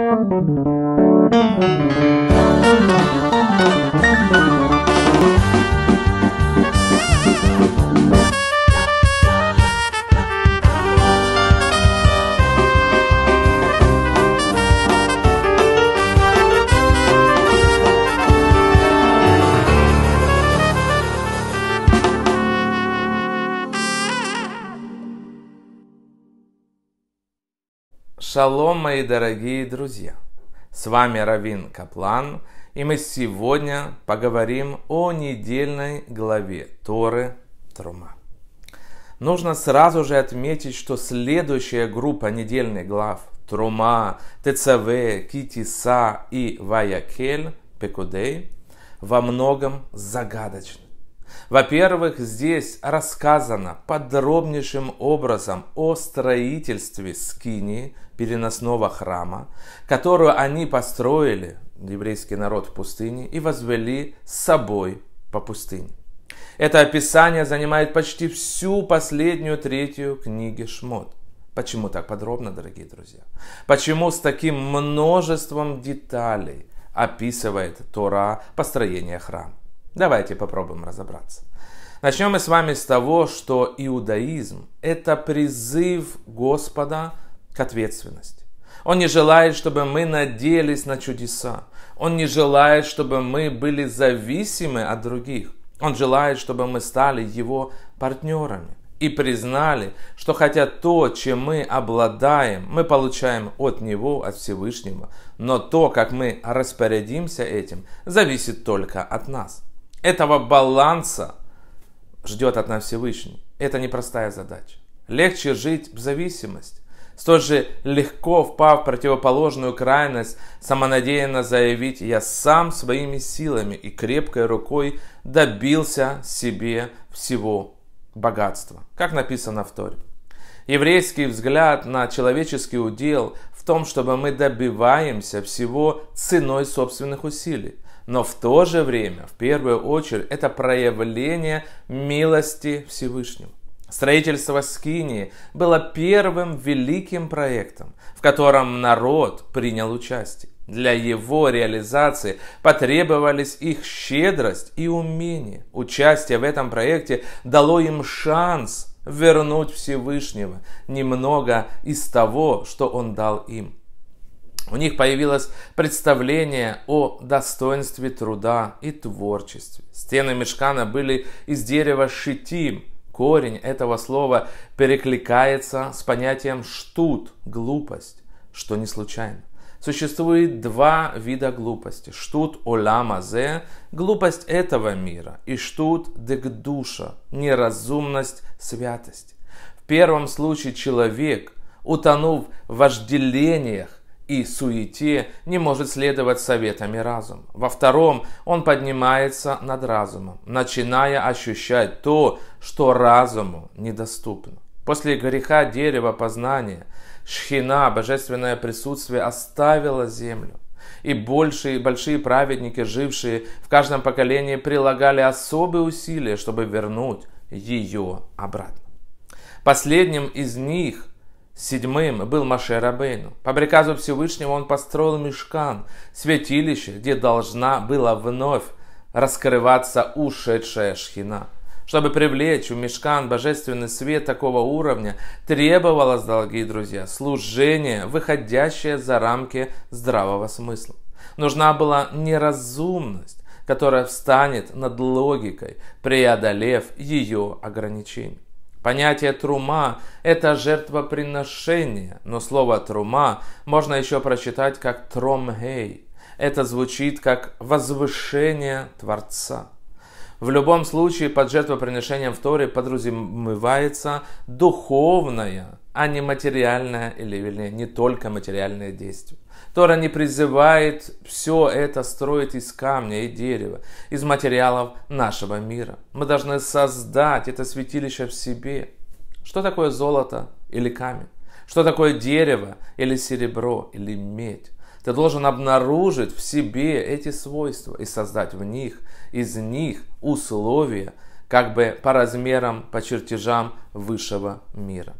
Thank you. Шалом, мои дорогие друзья! С вами Равин Каплан, и мы сегодня поговорим о недельной главе Торы Трума. Нужно сразу же отметить, что следующая группа недельных глав Трума, ТЦВ, Китиса и Ваякель, Пекудей, во многом загадочны. Во-первых, здесь рассказано подробнейшим образом о строительстве скинии переносного храма, которую они построили, еврейский народ в пустыне, и возвели с собой по пустыне. Это описание занимает почти всю последнюю третью книги Шмот. Почему так подробно, дорогие друзья? Почему с таким множеством деталей описывает Тора построение храма? Давайте попробуем разобраться. Начнем мы с вами с того, что иудаизм – это призыв Господа – к ответственности. Он не желает, чтобы мы надеялись на чудеса. Он не желает, чтобы мы были зависимы от других. Он желает, чтобы мы стали его партнерами и признали, что хотя то, чем мы обладаем, мы получаем от Него, от Всевышнего, но то, как мы распорядимся этим, зависит только от нас. Этого баланса ждет от нас Всевышний. Это непростая задача. Легче жить в зависимости столь же легко впав в противоположную крайность, самонадеянно заявить «я сам своими силами и крепкой рукой добился себе всего богатства», как написано в Торе. Еврейский взгляд на человеческий удел в том, чтобы мы добиваемся всего ценой собственных усилий. Но в то же время, в первую очередь, это проявление милости Всевышнего. Строительство Скинии было первым великим проектом, в котором народ принял участие. Для его реализации потребовались их щедрость и умение. Участие в этом проекте дало им шанс вернуть Всевышнего немного из того, что он дал им. У них появилось представление о достоинстве труда и творчестве. Стены мешкана были из дерева шитим, Корень этого слова перекликается с понятием «штут» – глупость, что не случайно. Существует два вида глупости. Штут оламазе – глупость этого мира, и штут дегдуша – неразумность, святость. В первом случае человек, утонув в вожделениях, и суете не может следовать советами разума. Во втором, он поднимается над разумом, начиная ощущать то, что разуму недоступно. После греха дерева познания шхина, божественное присутствие, оставило землю. И большие, большие праведники, жившие в каждом поколении, прилагали особые усилия, чтобы вернуть ее обратно. Последним из них Седьмым был Маше Рабейну. По приказу Всевышнего он построил мешкан, святилище, где должна была вновь раскрываться ушедшая шхина. Чтобы привлечь в мешкан божественный свет такого уровня, требовалось, дорогие друзья, служение, выходящее за рамки здравого смысла. Нужна была неразумность, которая встанет над логикой, преодолев ее ограничения. Понятие «трума» – это жертвоприношение, но слово «трума» можно еще прочитать как «тромгей». Это звучит как «возвышение Творца». В любом случае под жертвоприношением в Торе подразумевается духовное, а не материальное или, вернее, не только материальное действие. Тора не призывает все это строить из камня и дерева, из материалов нашего мира. Мы должны создать это святилище в себе. Что такое золото или камень? Что такое дерево или серебро или медь? Ты должен обнаружить в себе эти свойства и создать в них, из них условия, как бы по размерам, по чертежам высшего мира.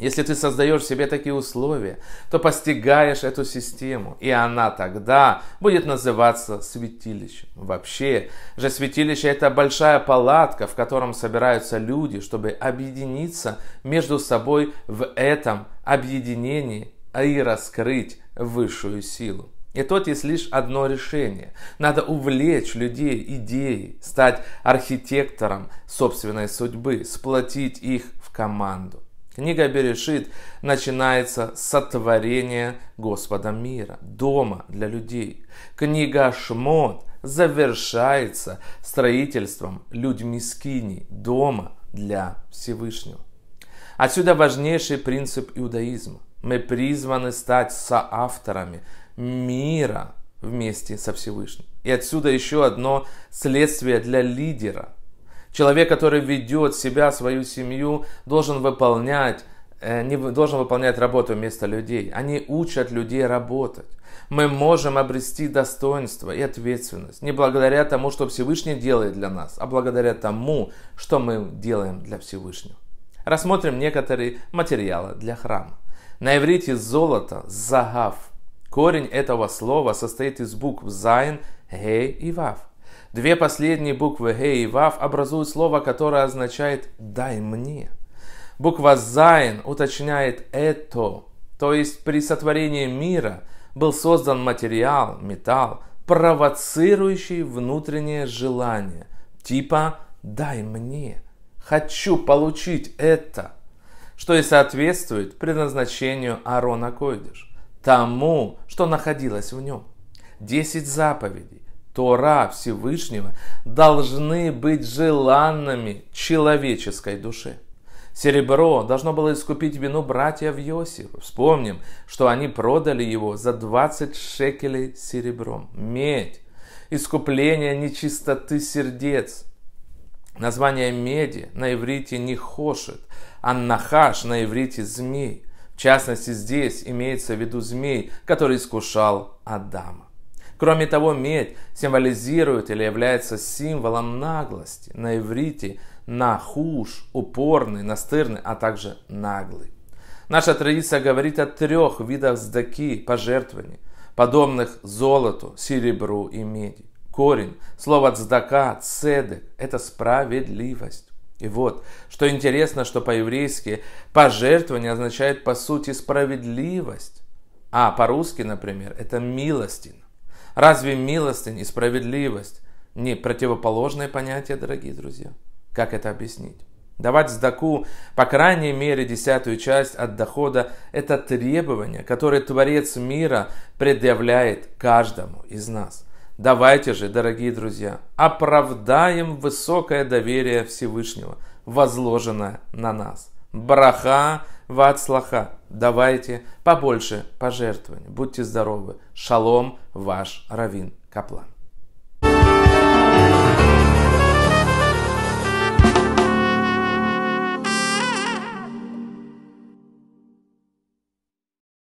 Если ты создаешь себе такие условия, то постигаешь эту систему, и она тогда будет называться святилищем. Вообще же святилище – это большая палатка, в котором собираются люди, чтобы объединиться между собой в этом объединении и раскрыть высшую силу. И тут есть лишь одно решение. Надо увлечь людей идеей, стать архитектором собственной судьбы, сплотить их в команду. Книга Берешит начинается с сотворения Господа мира, дома для людей. Книга Шмот завершается строительством людьми скини, дома для Всевышнего. Отсюда важнейший принцип иудаизма. Мы призваны стать соавторами мира вместе со Всевышним. И отсюда еще одно следствие для лидера – Человек, который ведет себя, свою семью, должен выполнять э, не должен выполнять работу вместо людей. Они учат людей работать. Мы можем обрести достоинство и ответственность не благодаря тому, что Всевышний делает для нас, а благодаря тому, что мы делаем для Всевышнего. Рассмотрим некоторые материалы для храма. На иврите золото – загав. Корень этого слова состоит из букв «зайн», «гей» и «вав». Две последние буквы «Ге» и «Вав» образуют слово, которое означает «дай мне». Буква «Зайн» уточняет «это», то есть при сотворении мира был создан материал, металл, провоцирующий внутреннее желание, типа «дай мне», «хочу получить это», что и соответствует предназначению Арона Койдыш, тому, что находилось в нем. Десять заповедей, Тора Всевышнего должны быть желанными человеческой души. Серебро должно было искупить вину братьев Иосифа. Вспомним, что они продали его за 20 шекелей серебром. Медь. Искупление нечистоты сердец. Название меди на иврите не хошет, а нахаш на иврите змей. В частности, здесь имеется в виду змей, который искушал Адама. Кроме того, медь символизирует или является символом наглости. На иврите нахуш, упорный, настырный, а также наглый. Наша традиция говорит о трех видах сдаки, пожертвований, подобных золоту, серебру и меди. Корень, слово «цдака», «цедек» – это справедливость. И вот, что интересно, что по-еврейски пожертвование означает по сути справедливость, а по-русски, например, это милостина. Разве милостынь и справедливость не противоположные понятия, дорогие друзья? Как это объяснить? Давать сдаку, по крайней мере, десятую часть от дохода – это требование, которое Творец мира предъявляет каждому из нас. Давайте же, дорогие друзья, оправдаем высокое доверие Всевышнего, возложенное на нас. Браха Вацлаха. Давайте побольше пожертвований. Будьте здоровы. Шалом, ваш Равин Каплан.